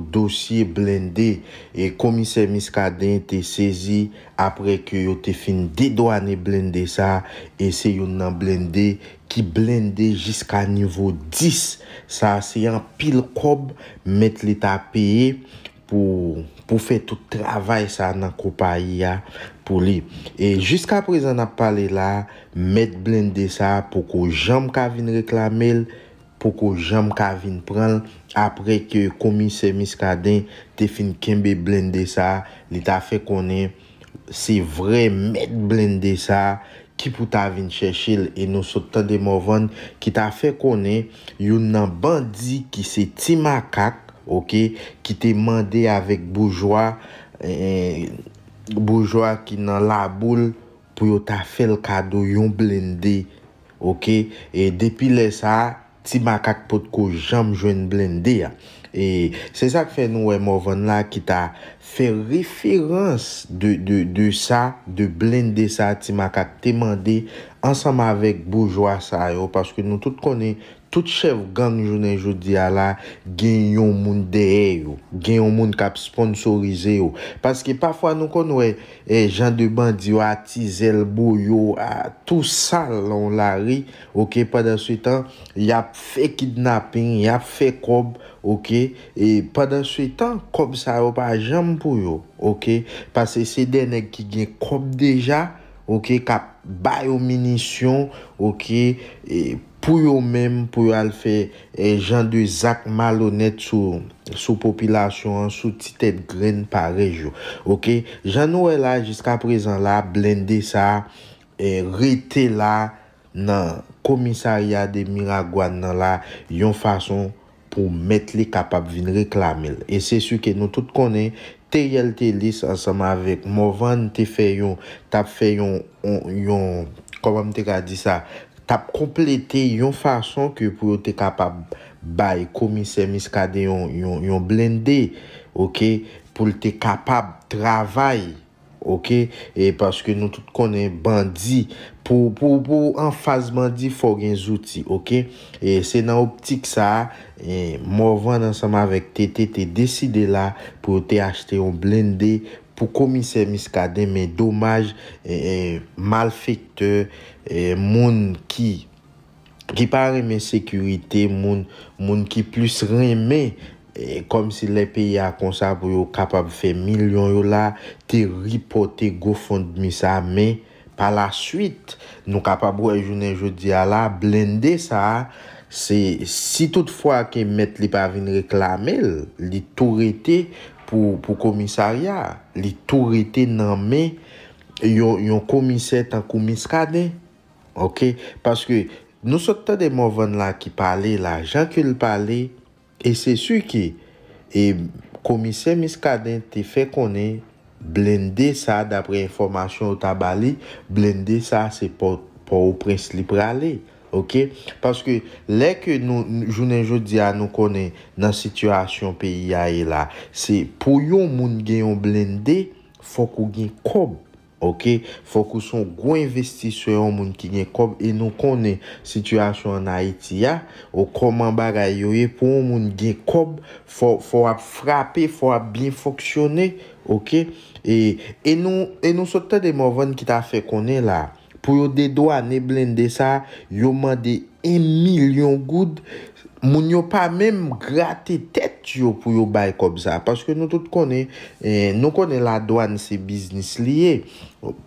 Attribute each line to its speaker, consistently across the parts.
Speaker 1: dosye blendé. E komise miskaden te sezi apre ke yo te fin didouane blendé sa, e se yon nan blendé, ki blendé jiska nivou 10. Sa se yon pil kob met li ta peye pou fe tout travay sa nan kopay ya pou li. E jiska prezen ap pale la, met blendé sa pou ko jom ka vin reklamel pou pou ko jam ka vin pran apre ke komi se mis ka den, te fin kenbe blende sa, li ta fe konen, se vremen blende sa, ki pou ta vin chesil, e nou sot ta demovon, ki ta fe konen, yon nan bandi ki se ti makak, ki te mande avek boujwa, eh, boujwa ki nan la boule, pou yo ta fel kado yon blende, e depi le sa, Ti makak pot ko jam jwen blende ya. E se sa k fe nou wey movan la ki ta fe referans de sa, de blende sa ti makak temande ansama vek bourgeois sa yo paske nou tout konen. Tout chev gang jounen joudi ala... Gen yon moun deye yo... Gen yon moun kap sponsorize yo... Paske pafwa nou kon we... E jan de bandi yo a tizel bo yo... A tou sal on la ri... Ok... Padanswitan... Yap fe kidnapping... Yap fe kob... Ok... E padanswitan... Kob sa yo pa jam pou yo... Ok... Paske se denek ki gen kob deja... Ok... Kap bayo minisyon... Ok... E... pou yo mèm, pou yo al fè eh, jandou zak malonet sou popilasyon, sou titèd gren pa rej yo. Ok, jan nou e la, jiska prezan la, blende sa, eh, rete la nan komisarya de Miragouan nan la, yon fason pou met li kapap vin reklam el. E se sou ke nou tout konen, te yel te lis ansama vek, mou van te fè yon, tap fè yon, yon, koman te ka di sa? tap komplete yon fason ke pou yo te kapab bay komise miskade yon blendé, ok, pou yo te kapab travay, ok, e paske nou tout konen bandi pou enfaz bandi fò gen zouti, ok, e se nan optik sa, e mò van ansama vek te te te deside la pou yo te achete yon blendé, Pou komise miskade men domaj, e, e, mal fèkte, e, moun ki pari men sekurite, moun ki plus reme, kom si le peyi a konsabou yo kapab fe milyon yo la, te ripote go fond mi sa, men pa la suite, nou kapab wè jounen jodi ala, blendè sa a, Si tout fwa ke met li pa vin reklamel, li tou rete pou komisarya, li tou rete nanme yon komiser tan kou miskaden. Paske nou sotan de mouvan la ki pale, la jan ki li pale, e se su ki e komiser miskaden te fe konen blendé sa dapre informasyon ou tabali, blendé sa se po ou prins li prale. Ok, paske lè ke nou jounen joudia nou konen nan situasyon peyi yae la, se pou yon moun genyon blende, fokou geny kob. Ok, fokou son gwen investi se yon moun ki geny kob, e nou konen situasyon na iti ya, ou koman bagay yoye pou yon moun geny kob, fokou ap frape, fokou ap bin foksyone. Ok, e, e, e nou sote de mou ven ki ta fe konen la, pou yo de do ane blend de sa, yo man de, E mil yon goud moun yo pa men mgrate tet yo pou yo bay kobza. Paske nou tout kone, eh, nou kone la doan se biznis liye.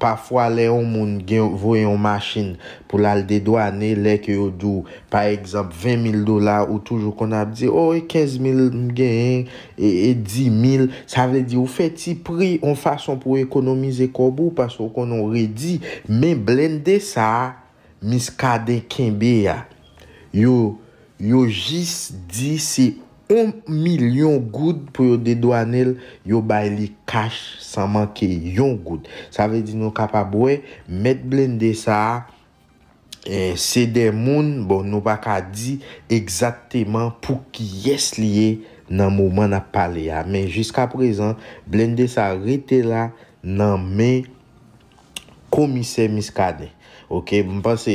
Speaker 1: Pafwa le yon moun gen vwe yon machin pou lal de doan e le ke yon dou. Par exemple, 20 mil dolar ou toujou kon ap di, o oh, e 15 mil gen, e 10 e mil. Sa vle di ou fe ti pri yon fason pou ekonomize kobou. Paske ou kon ori di, men blende sa a. miskade kenbe ya, yo jis di se on milyon goud pou yo dedwa nel, yo bay li kash san manke yon goud. Sa ve di nou kapabwe, met Blende sa, eh, se demoun, bon nou baka di, egzateman pou ki yes liye nan mouman ap pale ya. Men jiska prezant, Blende sa rete la nan men komise miskade. Mpense,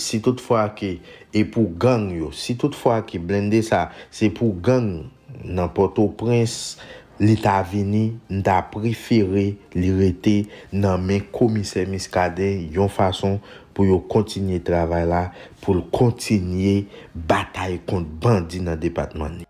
Speaker 1: si tout fwa ki e pou gang yo, si tout fwa ki blende sa, se pou gang nan Port-au-Prince, l'Etat vini, nta preferi li rete nan men komise miskade yon fason pou yo kontinye travay la, pou l'kontinye batay kont bandi nan departman ni.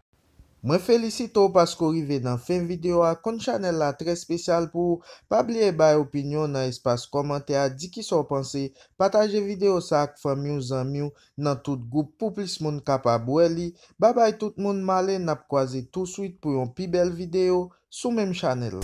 Speaker 1: Mwen felisito pasko rive dan fin video a kon chanel la tre spesyal pou pabliye bay opinyon nan espas komante a di ki sou panse pataje video sa ak fanyou zanmyou nan tout goup pou plis moun kapab weli. Babay tout moun male nap kwazi tout swit pou yon pi bel video sou menm chanel.